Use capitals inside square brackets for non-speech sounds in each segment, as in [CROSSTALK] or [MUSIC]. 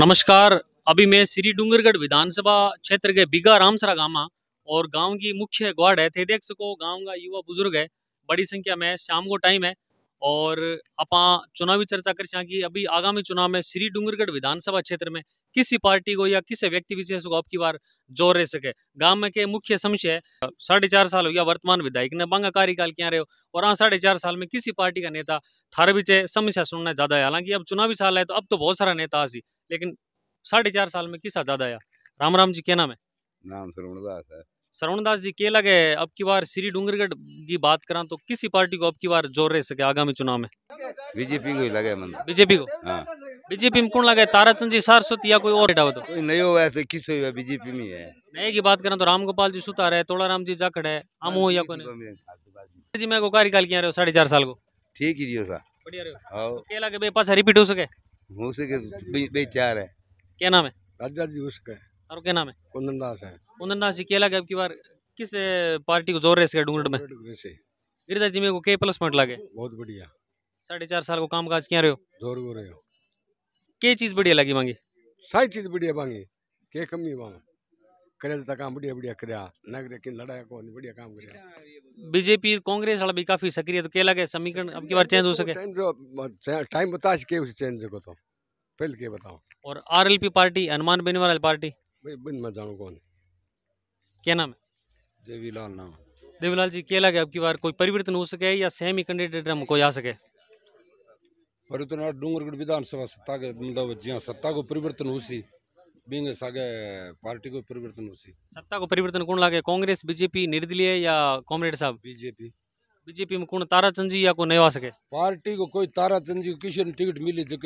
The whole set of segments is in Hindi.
नमस्कार अभी मैं श्री डूंगरगढ़ विधानसभा क्षेत्र के बिगा रामसरा गामा और गांव की मुख्य गवाड है थे देख सको गांव का युवा बुजुर्ग है बड़ी संख्या में शाम को टाइम है और अपा चुनावी चर्चा कर सी अभी आगामी चुनाव में श्री डूंगरगढ़ विधानसभा क्षेत्र में किसी पार्टी को या किसी व्यक्ति विशेष को आपकी बार जोर रह सके गांव में के मुख्य समस्या है साढ़े चार साल हो गया वर्तमान विधायक ने मांगा कार्यकाल क्या रहे हो और हाँ साढ़े चार साल में किसी पार्टी का नेता थार बीच समस्या सुनना ज्यादा है हालांकि अब चुनावी साल है तो अब तो बहुत सारा नेता आसी लेकिन साढ़े चार साल में किसा ज्यादा आया राम राम जी क्या नाम है नाम श्रवणदास है श्रवणदास जी के लगे अब की बार श्री डूंगरगढ़ की बात करा तो किसी पार्टी को अब की बार जोर रह सके आगामी चुनाव में बीजेपी को ही लगे बीजेपी को हाँ बीजेपी में कौन लगा है ताराचंद जी सारस्वती या कोई और डाव तो कोई नहीं हो ऐसे किस हो है बीजेपी में है नए की बात करें तो राम गोपाल जी सुतार है राम जी जाखड़ है हम हो या कोई जी मैं को कार्यकाल किया रहे साढ़े चार साल को ठीक ही दियो सा बढ़िया रहे हो हाँ। तो लगे बे पास रिपीट हो सके हो सके तो बे चार है क्या नाम है राजा जी उसका सके और क्या नाम है कुंदन दास है कुंदन दास जी केला के आपकी बार किस पार्टी को जोर रहे इसके डूंगड़ में गिरिराज जी मेरे को के प्लस पॉइंट लगे बहुत बढ़िया साढ़े चार साल को काम काज किया रहे हो जोर हो रहे हो के चीज़ बढ़िया लगी मांगी सारी चीज़ बढ़िया मांगी के कमी वा करे तो काम बढ़िया बढ़िया करया नगर के लड़ाई को बढ़िया काम करया बीजेपी कांग्रेस वाला भी काफी सक्रिय तो के लगे समीकरण अब की बार चेंज हो सके टाइम तो बता के उस चेंज को तो पहले के बताओ और RLP party Hanuman Beniwal party भाई बिन मैं जानू कौन क्या नाम है देवीलाल नाम देवीलाल जी के लगे अब की बार कोई परिवर्तन हो सके या सेम ही कैंडिडेट हम कोई आ सके परिवर्तन डूंगरगढ़ विधानसभा सत्ता के मतलब जी सत्ता को परिवर्तन हो सी बिंग सागे पार्टी को परिवर्तन हो सी सत्ता को परिवर्तन कौन लागे कांग्रेस बीजेपी निर्दलीय या कॉमरेड साहब बीजेपी बीजेपी में कौन तारा चंद जी या कोई नहीं आ सके पार्टी को कोई तारा चंद जी को किसी ने टिकट मिली जो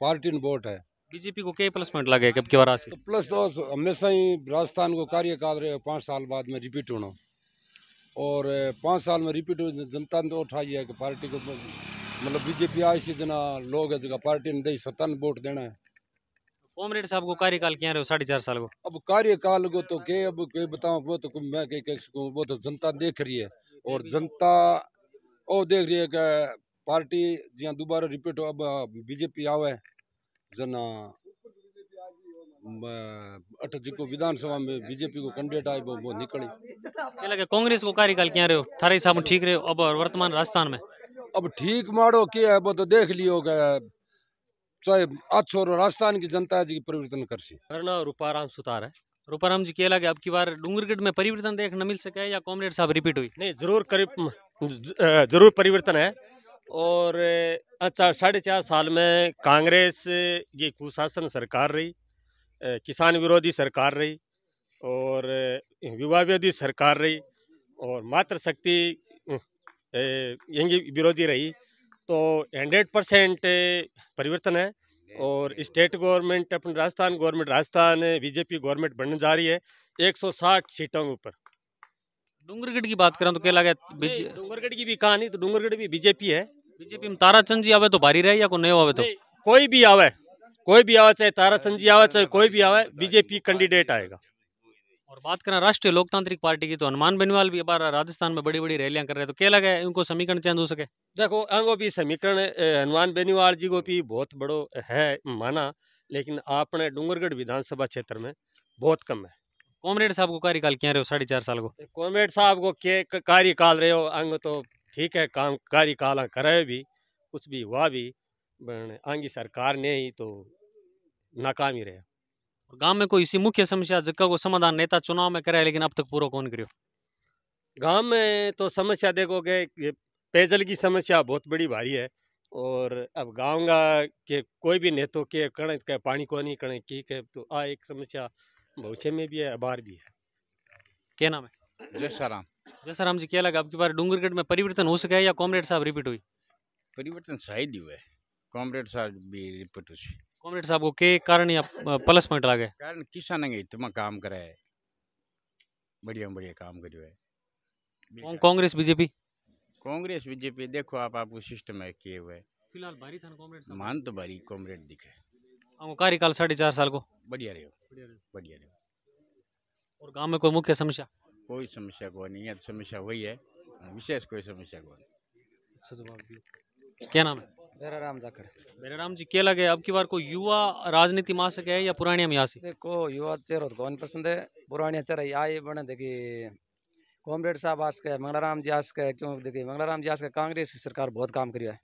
पार्टी ने वोट है बीजेपी को क्या प्लस पॉइंट लगे कब की बार आ तो प्लस तो हमेशा ही राजस्थान को कार्यकाल रहे पाँच साल बाद में रिपीट होना और पाँच साल में रिपीट जनता ने तो उठाई है कि पार्टी को मतलब बीजेपी आई सी जना लोग है जगह पार्टी ने दई सत्तान वोट देना है कोमरेड साहब को कार्यकाल क्या रहे हो साढ़े चार साल को अब कार्यकाल को तो के अब कोई बताओ वो तो मैं कह कह सकूँ वो तो जनता देख रही है और जनता ओ देख रही है कि पार्टी जी दोबारा रिपीट हो अब बीजेपी आवे जना अठ जी को विधानसभा में बीजेपी को कैंडिडेट आए वो, वो निकली कांग्रेस को कार्यकाल क्या रहे हो थारे साहब ठीक रहे हो अब वर्तमान राजस्थान में अब ठीक माड़ो के है वो तो देख लियो गया चाहे अच्छो राजस्थान की जनता जी की परिवर्तन कर सी रूपाराम सुतार है रूपाराम जी के लगे आपकी की बार डूंगरगढ़ में परिवर्तन देख न मिल सके या कॉमरेड साहब रिपीट हुई नहीं जरूर करीब जरूर परिवर्तन है और अच्छा साढ़े चार साल में कांग्रेस ये कुशासन सरकार रही किसान विरोधी सरकार रही और युवा विरोधी सरकार रही और मातृशक्ति यंगी विरोधी रही तो हंड्रेड परसेंट परिवर्तन है और स्टेट गवर्नमेंट अपने Rajasthan government Rajasthan BJP government बनने जा रही है 160 सीटों के ऊपर डूंगरगढ़ की बात करें तो क्या लगा हाँ, डूंगरगढ़ की भी कहानी तो डूंगरगढ़ भी बीजेपी है बीजेपी में ताराचंद जी आवे तो भारी रहे या कोई नहीं आवे तो कोई भी आवे कोई भी आवे चाहे ताराचंद जी आवे चाहे कोई भी आवे बीजेपी कैंडिडेट आएगा और बात करें राष्ट्रीय लोकतांत्रिक पार्टी की तो हनुमान बेनीवाल भी बार राजस्थान में बड़ी बड़ी रैलियां कर रहे हैं तो क्या लगा है उनको समीकरण चेंज हो सके देखो अंगो भी समीकरण हनुमान बेनीवाल जी को भी बहुत बड़ो है माना लेकिन आपने डूंगरगढ़ विधानसभा क्षेत्र में बहुत कम है कॉमरेड साहब को कार्यकाल क्या रहे हो साढ़े चार साल को कॉमरेड साहब को के कार्यकाल रहे हो अंग तो ठीक है काम कार्यकाल करे भी कुछ भी हुआ भी आंगी सरकार ने ही तो नाकाम ही रहे गांव में कोई इसी मुख्य समस्या जगह को समाधान नेता चुनाव में करे लेकिन अब तक पूरा कौन करियो गांव में तो समस्या देखो पेयजल की समस्या बहुत बड़ी भारी है और अब गाँव का के कोई भी नेतो के कण के पानी को नहीं कणे की के तो आ एक समस्या भविष्य में भी है अबार भी है क्या नाम है जयसाराम जयसाराम जी क्या लगा आपकी बार डूंगरगढ़ में परिवर्तन हो सका है या कॉमरेड साहब रिपीट हुई परिवर्तन शायद ही हुआ है कॉमरेड साहब भी रिपीट हुई कॉमरेड साहब को के कारण या प्लस पॉइंट लागे कारण किसान ने इतना काम करा है बढ़िया बढ़िया काम करियो है कांग्रेस बीजेपी कांग्रेस बीजेपी देखो आप आपको सिस्टम है के हुए फिलहाल भारी थाने कॉमरेड साहब मान तो भारी कॉमरेड दिखे आपको कार्यकाल 4.5 साल को बढ़िया रहे बढ़िया रहे और गांव में कोई मुख्य समस्या कोई समस्या को नहीं है समस्या वही है विशेष कोई समस्या को अच्छा जवाब दिया क्या नाम है बेराराम जाखड़ बेराराम जी क्या लगे अब की बार को युवा राजनीति मा मासक है या पुरानी में आसी देखो युवा चेहरा तो कौन पसंद है पुरानी चेहरा आई बने देखी कॉमरेड साहब आज के मंगलाराम जी आज के क्यों देखिए मंगलाराम जी आज के कांग्रेस की सरकार बहुत काम करी है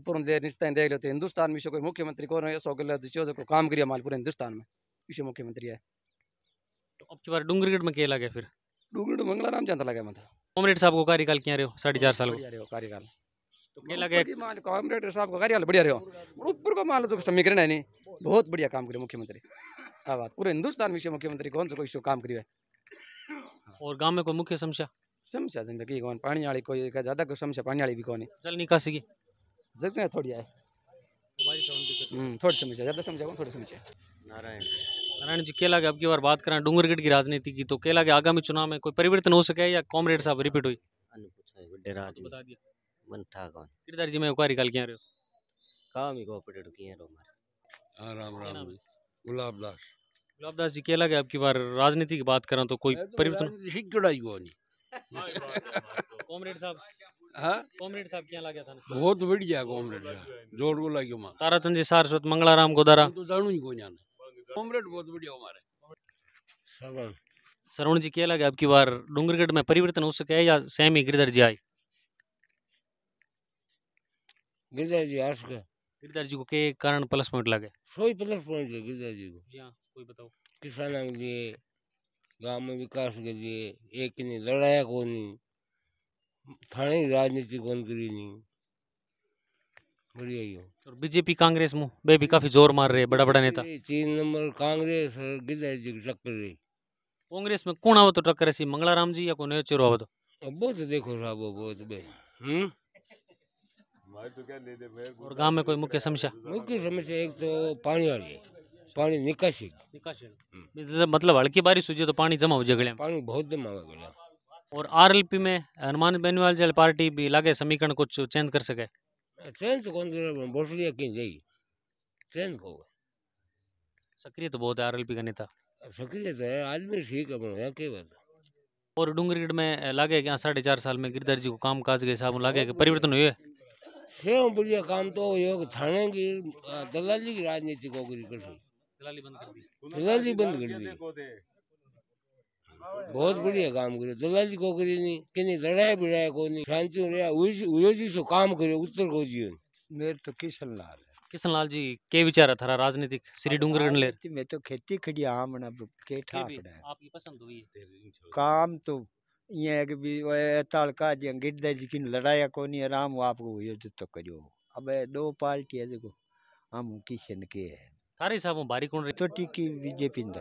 ऊपर निश्चित देख लेते तो हिंदुस्तान में कोई मुख्यमंत्री कौन है सौ गलत जो काम करिया माल पूरे हिंदुस्तान में इसे मुख्यमंत्री है तो अब की बार डूंगरगढ़ में क्या लगे फिर डूंगरगढ़ मंगलाराम जी जानता लगे मतलब कॉमरेड साहब को कार्यकाल क्या रहे हो साढ़े चार साल हो कार्यकाल तो कॉमरेडर साहब का कार्यालय बढ़िया रहो ऊपर को मान लो जो समीकरण है नहीं बहुत बढ़िया काम करे मुख्यमंत्री क्या बात पूरे हिंदुस्तान विषय मुख्यमंत्री कौन सा कोई काम करी है और गाँव में कोई मुख्य समस्या समस्या तो जिंदगी कौन पानी वाली कोई ज्यादा कोई समस्या पानी वाली भी कौन है जल निकासी की जगह तो थोड़ी है हम्म, थोड़ी समस्या ज़्यादा समस्या कौन थोड़ी समस्या नारायण नारायण जी के लगे आपकी बार बात करें डूंगरगढ़ की राजनीति की तो क्या लगे आगामी चुनाव में कोई परिवर्तन हो सके या कॉमरेड साहब रिपीट हुई बता दिया मन ठाक हूँ कितने दर्जी में उकारी काल किया रहे हो काम ही कोऑपरेटिव किया रहो हमारे हाँ राम राम गुलाब दास गुलाब दास जी क्या लगे आपकी बार राजनीति की बात करा तो कोई तो परिवर्तन जुड़ाई हुआ नहीं कॉमरेड साहब हाँ? कॉमरेड साहब क्या लागया था बहुत बढ़िया कॉमरेड जोर को लगे तारा ताराचंद जी सारस्वत मंगलाराम गोदारा तो जानू ही को जाने कॉमरेड बहुत बढ़िया हमारे सरवण जी क्या लगे आपकी बार डूंगरगढ़ में परिवर्तन हो सके या सेम ही गिरधर जी आई गिरजा जी आश के गिरधार जी को के कारण प्लस पॉइंट लगे सोई प्लस पॉइंट है गिरजा जी को जी हां कोई बताओ किसान के लिए गांव में विकास के लिए एक ने लड़ाया को नहीं थाने राजनीति कौन करी नहीं बढ़िया ही हो और बीजेपी कांग्रेस मु बे भी काफी जोर मार रहे बड़ा बड़ा नेता तीन नंबर कांग्रेस और जी की टक्कर रही कांग्रेस में कौन आवे तो टक्कर सी मंगलाराम जी या कौन चोर आवे तो अब बहुत तो देखो साहब बहुत बे हम्म तो और गांव में तो कोई मुख्य समस्या मुख्य तो समस्या एक तो पानी वाली है पानी निकासी निकासी हम्म। मतलब-, मतलब हल्की बारिश हुई तो पानी जमा हो जाए पानी बहुत जमा हो गया और आर एल पी में हनुमान बेनीवाल जल पार्टी भी लागे समीकरण कुछ चेंज कर सके चेंज कौन चेंज को सक्रिय तो बहुत है पी का नेता सक्रिय तो है आदमी ठीक है और डूंगरगढ़ में लागे क्या साढ़े चार साल में गिरधर जी को काम काज के हिसाब लागे परिवर्तन हुए सेम बढ़िया काम तो योग थाने की दलाली की राजनीति को करी कर दी दलाली बंद कर दी बहुत बढ़िया काम करो दलाली को करी नहीं किन्नी लड़ाई बिड़ाई को नहीं शांति रहा हुए जी सो काम करे उत्तर को जी मेरे तो किशन लाल किशन लाल जी के विचार है थारा राजनीतिक श्री डूंगर मैं तो खेती खड़ी आम ना के ठाकड़ा है काम तो ईअं की बि हड़ताल का जीअं गिरद जी लड़ाया कोन्हे आराम आप को युद्ध तो करियो अब दो पार्टी है देखो हम किशन के है थारे हिसाब में भारी कौन तो टिकी बीजेपी में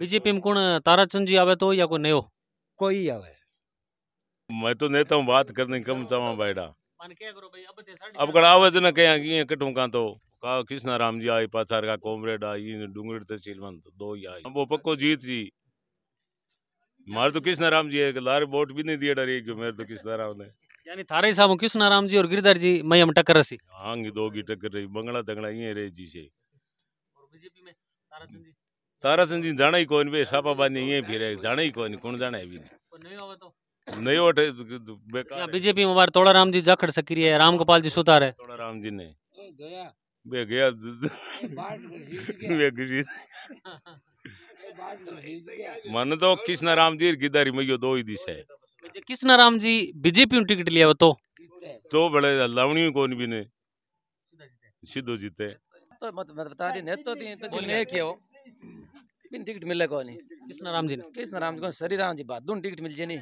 बीजेपी में कौन ताराचंद जी आवे तो या कोई नयो कोई आवे मैं तो नेता हूँ बात करने कम चावा बैठा अब कड़ा आवे तो ना कहीं की कटू का तो का कृष्णा राम जी आई पाचार का कोमरेड आई डूंगरी तहसील में दो ही आई वो पक्को जीत जी मार तो कृष्णा राम जी है लार वोट भी नहीं दिया डरी मेरे तो कृष्णा राम ने यानी थारे साहब कृष्णा राम जी और गिरधर जी मैं हम टक्कर रसी हाँ दो की टक्कर रही बंगला दंगड़ा ये रही जी से बीजेपी में जी जाना ही कौन बे सापा बानी ये फिर जाना ही कौन कौन जाना है नहीं नहीं तो? तो तो बेकार बीजेपी में बार तोड़ा राम जी जाखड़ सक्रिय है राम गोपाल जी सुतार है तोड़ा राम जी ने गया बे गया [LAUGHS] तो मन तो कृष्ण राम जी गिदारी मयो दो ही दिशा है कृष्ण राम जी बीजेपी टिकट लिया तो तो बड़े लावणी कौन भी ने सीधो जीते तो मत मत बता रही नेतो दी तो जो ने कियो बिन टिकट मिले को नहीं कृष्ण राम जी ने कृष्ण राम जी को श्री राम जी बात दोनों टिकट मिल जेनी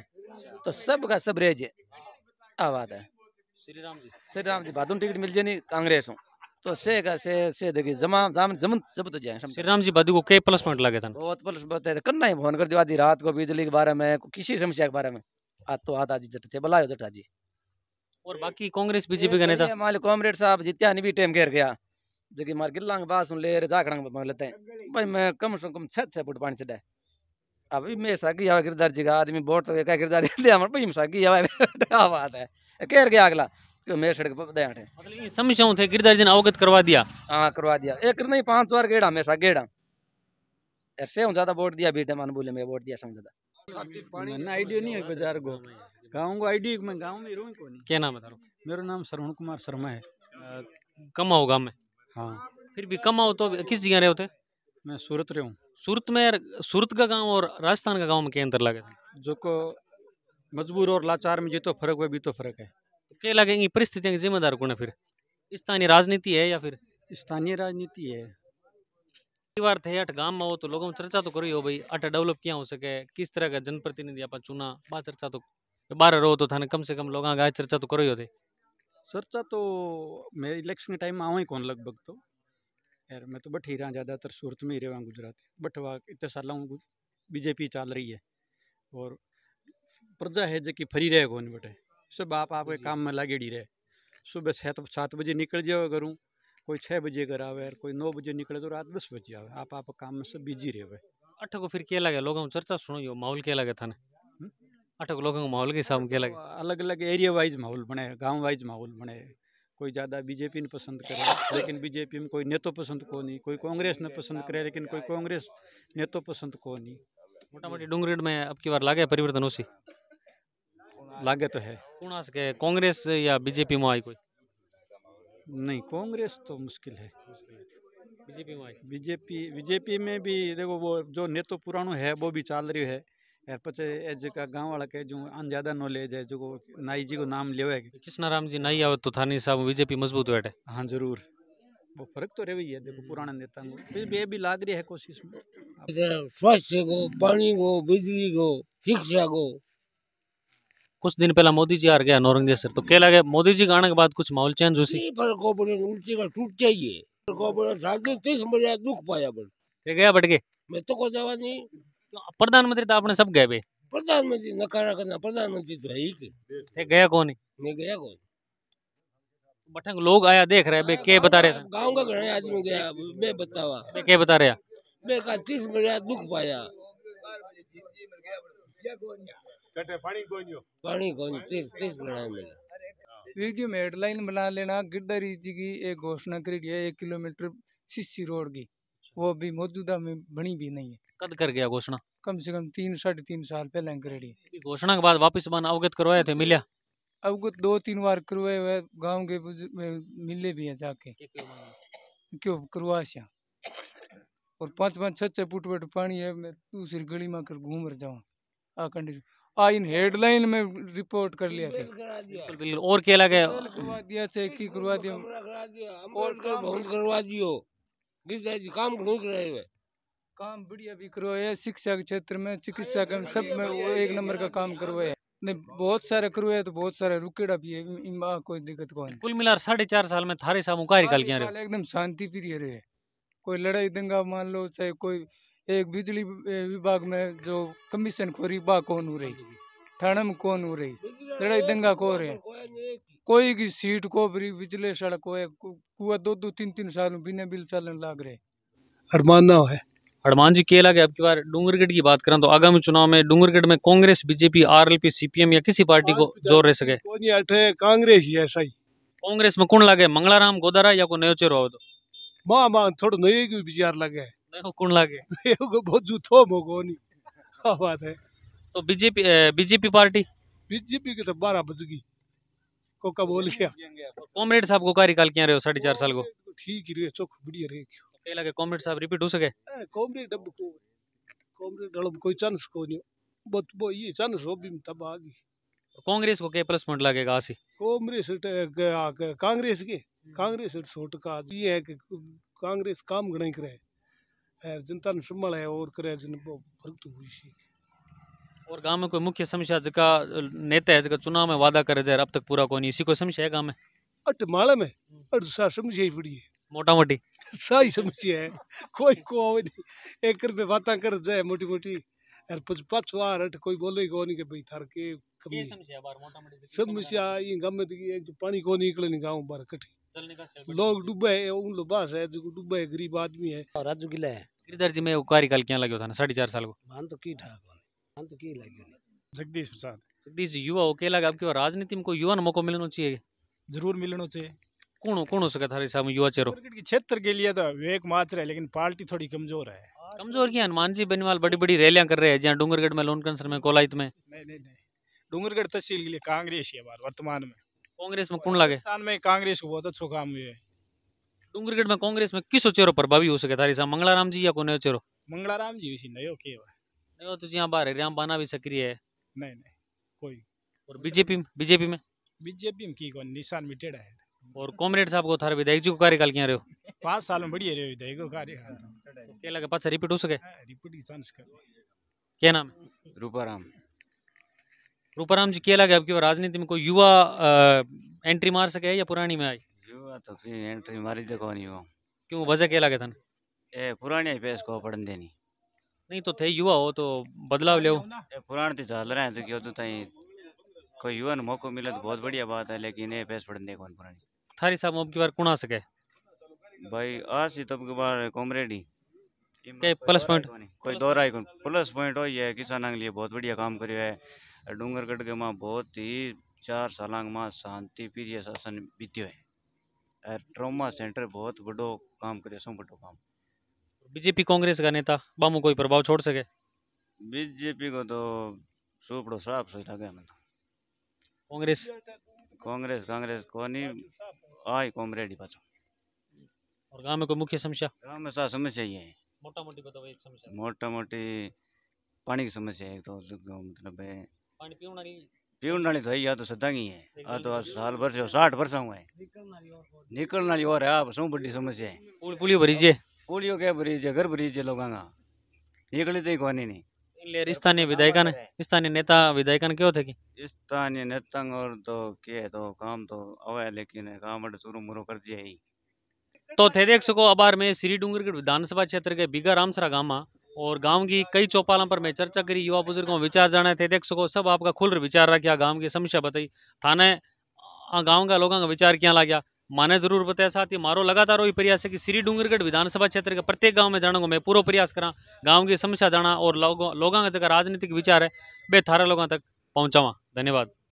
तो सब का सब रह जे आ बात है श्री राम जी श्री राम जी बात टिकट मिल जेनी कांग्रेस हूं तो से का से से देखिए जमा जाम जमन जब तो जाए श्री राम जी बादू को के प्लस पॉइंट लागे था बहुत प्लस बताए कन्ना ही फोन कर दियो आधी रात को बिजली के बारे में किसी समस्या के बारे में आज तो आज आज जट से बुलायो जटा जी और बाकी कांग्रेस बीजेपी का नेता मालिक कॉमरेड साहब जित्या ने भी टाइम घेर गया जबकि मार गिल्ला के बाद सुन ले रे जाखड़ा में लेते हैं भाई मैं कम से कम छह छह फुट पानी चढ़ाए अभी मैं सागी हवा गिरदार जी का आदमी वोट तो क्या गिरदार दे हमारे भाई सागी हवा [LAUGHS] बात है कह गया अगला सड़क पर मतलब समस्याओं थे जी ने अवगत करवा दिया हाँ करवा दिया एक नहीं पांच बार गेड़ा हमेशा गेड़ा ऐसे ज्यादा वोट दिया बीटे मान बोले मैं वोट दिया आइडिया नहीं है बाजार को गाँव को आइडिया मैं गाँव में रहूँ क्या नाम है मेरा नाम श्रवण कुमार शर्मा है कमाओ गाँव में हाँ फिर भी कमाओ तो किस जगह रहे होते मैं सूरत रहे हूँ सूरत में सूरत का गांव और राजस्थान का गांव में क्या अंतर लगे जो को मजबूर और लाचार में जितो फर्क भी तो फर्क है क्या लगेंगी परिस्थितियाँ के जिम्मेदार कौन है फिर स्थानीय राजनीति है या फिर स्थानीय राजनीति है बार थे अठ गांव में हो तो लोगों में चर्चा तो करी हो भाई अठ डेवलप क्या हो सके किस तरह का जनप्रतिनिधि आप चुना बा चर्चा तो बार रहो तो थाने कम से कम लोग आगे चर्चा तो करो हो थे चर्चा तो मैं इलेक्शन के टाइम में आवा ही कौन लगभग तो यार मैं तो ही रहा ज़्यादातर सूरत में ही रहा गुजरात बठवा इतने साल बीजेपी चाल रही है और प्रजा है जो कि फरी रहे कौन बटे सब आप आपके काम में लागेड़ी रहे सुबह सात तो सात बजे निकल जाओ घरों कोई छः बजे घर आवे और कोई नौ बजे निकले तो रात दस बजे आवे आप आप काम में सब बिजी रहे हुए अठ को फिर क्या लगे लोगों को चर्चा सुनो यो माहौल क्या लगे थाने अठ को लोगों को माहौल के हिसाब क्या लगे अलग अलग एरिया वाइज माहौल बने गाँव वाइज माहौल बने कोई ज़्यादा बीजेपी ने पसंद करे लेकिन बीजेपी में कोई नेतो पसंद को नहीं कोई कांग्रेस ने पसंद करे लेकिन कोई कांग्रेस नेतो पसंद को नहीं मोटा मोटी डूंगरेड में अब की बार लागे परिवर्तन उसी લાગે તો હે કોણ હશે કે કોંગ્રેસ યા બીજેપીમાં આવી કોઈ नहीं कांग्रेस तो मुश्किल है बीजेपी में बीजेपी बीजेपी में भी देखो वो जो नेतो पुरानो है वो भी चल रही है यार पचे एज का गांव वाला के जो अन ज्यादा नॉलेज है जो नाई जी को नाम लियो है कृष्णा राम जी नाई आवे तो थानी साहब बीजेपी मजबूत बैठे हाँ जरूर वो फर्क तो रही है देखो पुराने नेता को ये भी लाग रही है कोशिश में स्वास्थ्य को पानी को बिजली को शिक्षा को कुछ दिन पहला मोदी जी आ गया सर तो क्या लगे मोदी जी आने के बाद कुछ माहौल चेंज हुई टूट जाइए दुख पाया बल गया बटके मैं तो कोई दवा नहीं तो प्रधानमंत्री तो आपने सब गए भे प्रधानमंत्री नकारा करना प्रधानमंत्री तो है ही गया कौन मैं गया कौन बठंग लोग आया देख रहे के हाँ, बता रहे गांव का घने आदमी गया मैं बतावा के बता रहे मैं का तीस मिनट दुख पाया कटे पानी गोनियो पानी गोन तीस तीस बनाए में वीडियो में हेडलाइन बना लेना गिरधारी जी की एक घोषणा करी है एक किलोमीटर सीसी रोड की अच्छा। वो अभी मौजूदा में बनी भी नहीं है कद कर गया घोषणा कम से कम तीन साढ़े तीन साल पहले करेडी घोषणा के बाद वापस बन अवगत करवाए थे मिला अवगत दो तीन बार करवाए हुए गांव के में मिले भी है जाके क्यों करवा सिया और पांच पांच छः छः फुट फुट पानी है मैं दूसरी गली में कर घूम रहा जाऊँ आ कंडीशन आ इन हेडलाइन में रिपोर्ट कर लिया था और क्या लगे करवा दिया चेक की करवा दिया और बहुत करवा दियो काम नहीं कराए हुए काम बढ़िया भी करो है शिक्षा के क्षेत्र में चिकित्सा के तो सब में वो एक नंबर का काम करवाया नहीं बहुत सारे करो है तो बहुत सारे रुकेड़ा भी है इनमें कोई दिक्कत को कुल मिलाकर साढ़े चार साल में थारे सामू का निकाल के एकदम शांति प्रिय रहे कोई लड़ाई दंगा मान लो चाहे कोई एक बिजली विभाग में जो कमीशन खोरी बा कौन हो रही थाना में कौन हो रही लड़ाई दंगा को रहे कोई की सीट को भरी बिजली सड़क हो कुआ दो दो तीन तीन साल बिना बिल चलने लाग रहे अरमान ना है हनुमान जी के लगे आपकी बार डूंगरगढ़ की बात करें तो आगामी चुनाव में डूंगरगढ़ में कांग्रेस बीजेपी आरएलपी सीपीएम या किसी पार्टी को जोर रह सके कांग्रेस ही ऐसा ही कांग्रेस में कौन लगे मंगलाराम गोदारा या कोई नयो चेहरा हो तो माँ मां थोड़ा नई विचार लगे [LAUGHS] तो बीजेपी बीजेपी पार्टी बीजेपी तो बारह बज गई कोका बोल गया तो कॉमरेड साहब को कार्यकाल रहे हो साढ़े चार साल को ठीक रहे चौख बढ़िया रहे तो लगे कॉमरेड साहब रिपीट हो सके कॉमरेड अब को कॉमरेड अब कोई चांस को नहीं वो ये चांस हो भी तब आ गई तो कांग्रेस को के प्लस पॉइंट लगेगा आसी कांग्रेस कांग्रेस के कांग्रेस छोट का ये है कि कांग्रेस काम गणई करे जनता सम्भाल है और करे जिन फर्क तो हुई सी और गांव में कोई मुख्य समस्या जका नेता है जका चुनाव में वादा करे जर अब तक पूरा कोनी इसी को समस्या है गांव में अट माले में अट सा समझे ही पड़ी मोटा मोटी सही समझे है कोई को आवे नहीं एक रुपए पे बातें कर जाए मोटी मोटी और पच पच वार अट कोई बोले ही कोनी के भाई थार के कमी समस्या बार मोटा मोटी समस्या ये गांव में एक तो पानी को निकले नहीं गांव बार कठी लोग डूबे उन लोग बस है जो डूबे गरीब आदमी है और राजू गिला है गिरधर जी में उकारी कल क्या लगे था ना 4.5 साल को मान तो की ठाक मान तो की लगे जगदीश प्रसाद जगदीश जी युवा ओके लगा आपके राजनीति में कोई युवा मौका मिलना चाहिए जरूर मिलना चाहिए कोनो कौन हो सका था सामू युवा चेहरो क्षेत्र के लिए तो विवेक मात्र है लेकिन पार्टी थोड़ी कमजोर है कमजोर की हनुमान जी बनवाल बड़ी बड़ी रैलियां कर रहे हैं जहाँ डूंगरगढ़ में लोन लोनकंसर में कोलाइत में नहीं नहीं नहीं डूंगरगढ़ तहसील के लिए कांग्रेस है वर्तमान में कांग्रेस में कौन लगे में कांग्रेस को बहुत अच्छा काम हुए डूंगरगढ़ में कांग्रेस में किस चेहरों पर भावी हो सके थारी सा मंगलाराम जी या को नयो चेहरो मंगलाराम जी उसी नयो के नयो तो जी बाहर हरिराम बाना भी सक्रिय है नहीं नहीं कोई और बीजेपी में बीजेपी में बीजेपी में की कौन निशान मिटेड़ा है और कॉमरेड साहब को थारे विधायक जी को कार्यकाल क्या रहे हो पांच साल में बढ़िया रहे विधायक कार्यकाल तो क्या लगे पाँच रिपीट हो सके रिपीट की चांस कर क्या नाम रूपाराम रूपाराम जी क्या लगे आपकी राजनीति में कोई युवा आ, एंट्री मार सके या पुरानी में आई युवा तो फिर एंट्री मारी तो नहीं हो क्यों वजह क्या लगे था ए पुराने पेश को पढ़ देनी नहीं तो थे युवा हो तो बदलाव ले पुराने तो चल रहे हैं तो क्यों तो ताई कोई युवा ने मौको मिला तो बहुत बढ़िया बात है लेकिन ये पेश पढ़ने दे कौन पुरानी थारी साहब अब की बार कुणा सके भाई आज ही तब तो के बार कॉमरेडी के प्लस पॉइंट कोई दौरा ही कौन प्लस पॉइंट हो ये किसान लिए बहुत बढ़िया काम करियो है डूंगरगढ़ के माँ बहुत ही चार साल माँ शांति प्रिय शासन बीत्यो है और ट्रॉमा सेंटर बहुत बड़ो काम करे सो बड़ो काम बीजेपी कांग्रेस का नेता बामू कोई प्रभाव छोड़ सके बीजेपी को तो सुपड़ो साफ सुथ लगे हमें तो कांग्रेस कांग्रेस कांग्रेस को नहीं आई कॉमरेड ही पाचो और गांव में कोई मुख्य समस्या गांव में सा समस्या ये है मोटा मोटी बताओ एक समस्या मोटा मोटी पानी की समस्या है तो मतलब तो या तो सदा ही है आ तो साल भर से साठ वर्ष हुआ है और है आप सू बड़ी समस्या है पुलियो भरीजे पुलियो क्या भरीजे घर भरीजे लोगों का निकले तो नहीं स्थानीय विधायक ने स्थानीय नेता विधायक क्यों थे स्थानीय नेता और तो के तो काम तो अवे लेकिन काम चूरू कर दिया ही तो थे देख सको अबार में श्री डूंगरगढ़ विधानसभा क्षेत्र के बीगा रामसरा गांव और गांव की कई चौपालों पर मैं चर्चा करी युवा बुजुर्गों विचार जाने थे देख सको सब आपका खुल विचार रखा गांव की समस्या बताई थाने गांव का लोगों का विचार क्या लाग्या माने जरूर बताया साथ ही मारो लगातार वही प्रयास है कि श्री डूंगरगढ़ विधानसभा क्षेत्र के प्रत्येक गांव में जाने को मैं पूरा प्रयास करा गांव की समस्या जाना और लोगों लोगों का जगह राजनीतिक विचार है वे थारा लोगों तक पहुंचावा धन्यवाद